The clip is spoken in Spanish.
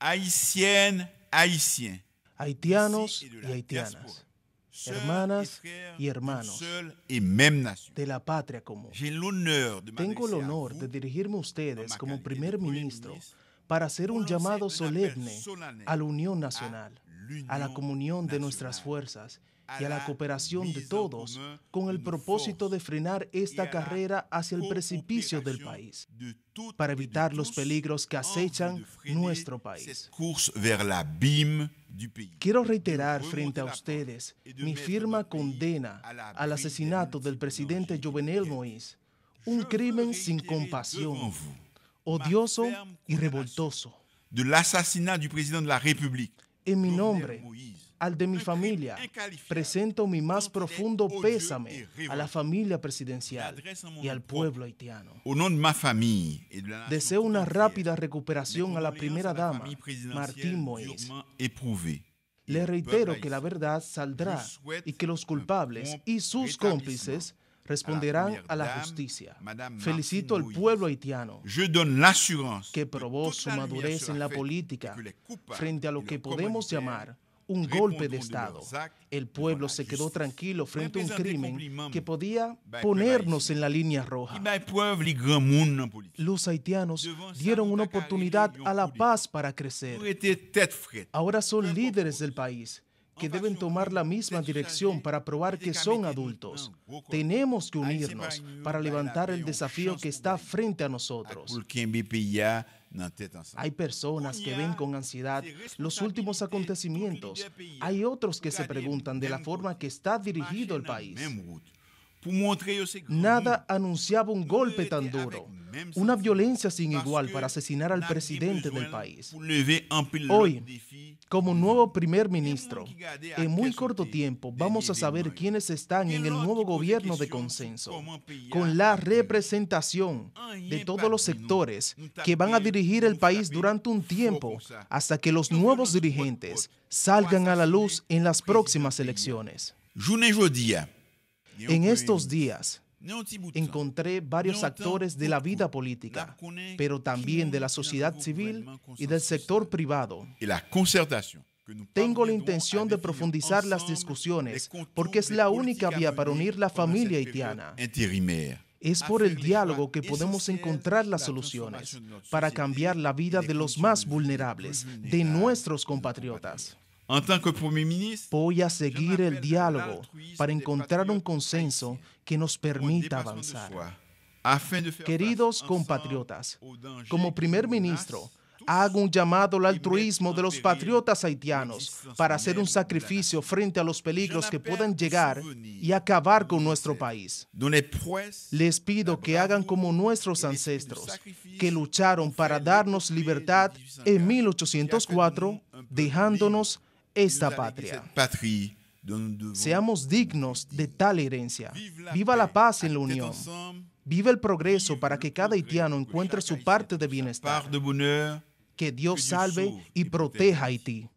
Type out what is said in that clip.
Haitianos y haitianas. Hermanas y hermanos de la patria común. Tengo el honor de dirigirme a ustedes como primer ministro para hacer un llamado solemne a la unión nacional, a la comunión de nuestras fuerzas y a la cooperación de todos con el propósito de frenar esta carrera hacia el precipicio del país para evitar los peligros que acechan nuestro país. Quiero reiterar frente a ustedes mi firma condena al asesinato del presidente Jovenel Moïse, un crimen sin compasión, odioso y revoltoso. de la en mi nombre, al de mi familia. Presento mi más profundo pésame a la familia presidencial y al pueblo haitiano. Deseo una rápida recuperación a la primera dama, Martín Moïse. Le reitero que la verdad saldrá y que los culpables y sus cómplices responderán a la justicia. Felicito al pueblo haitiano que probó su madurez en la política frente a lo que podemos llamar un golpe de Estado. El pueblo se quedó tranquilo frente a un crimen que podía ponernos en la línea roja. Los haitianos dieron una oportunidad a la paz para crecer. Ahora son líderes del país que deben tomar la misma dirección para probar que son adultos. Tenemos que unirnos para levantar el desafío que está frente a nosotros. Hay personas que ven con ansiedad los últimos acontecimientos. Hay otros que se preguntan de la forma que está dirigido el país. Nada anunciaba un golpe tan duro una violencia sin igual para asesinar al presidente del país. Hoy, como nuevo primer ministro, en muy corto tiempo vamos a saber quiénes están en el nuevo gobierno de consenso, con la representación de todos los sectores que van a dirigir el país durante un tiempo hasta que los nuevos dirigentes salgan a la luz en las próximas elecciones. En estos días, Encontré varios actores de la vida política, pero también de la sociedad civil y del sector privado. Tengo la intención de profundizar las discusiones porque es la única vía para unir la familia haitiana. Es por el diálogo que podemos encontrar las soluciones para cambiar la vida de los más vulnerables, de nuestros compatriotas voy a seguir el diálogo para encontrar un consenso que nos permita avanzar. Queridos compatriotas, como primer ministro, hago un llamado al altruismo de los patriotas haitianos para hacer un sacrificio frente a los peligros que puedan llegar y acabar con nuestro país. Pues, Les pido que hagan como nuestros ancestros, que lucharon para darnos libertad en 1804, dejándonos esta patria. Seamos dignos de tal herencia. Viva la paz en la Unión. Viva el progreso para que cada haitiano encuentre su parte de bienestar. Que Dios salve y proteja a Haití.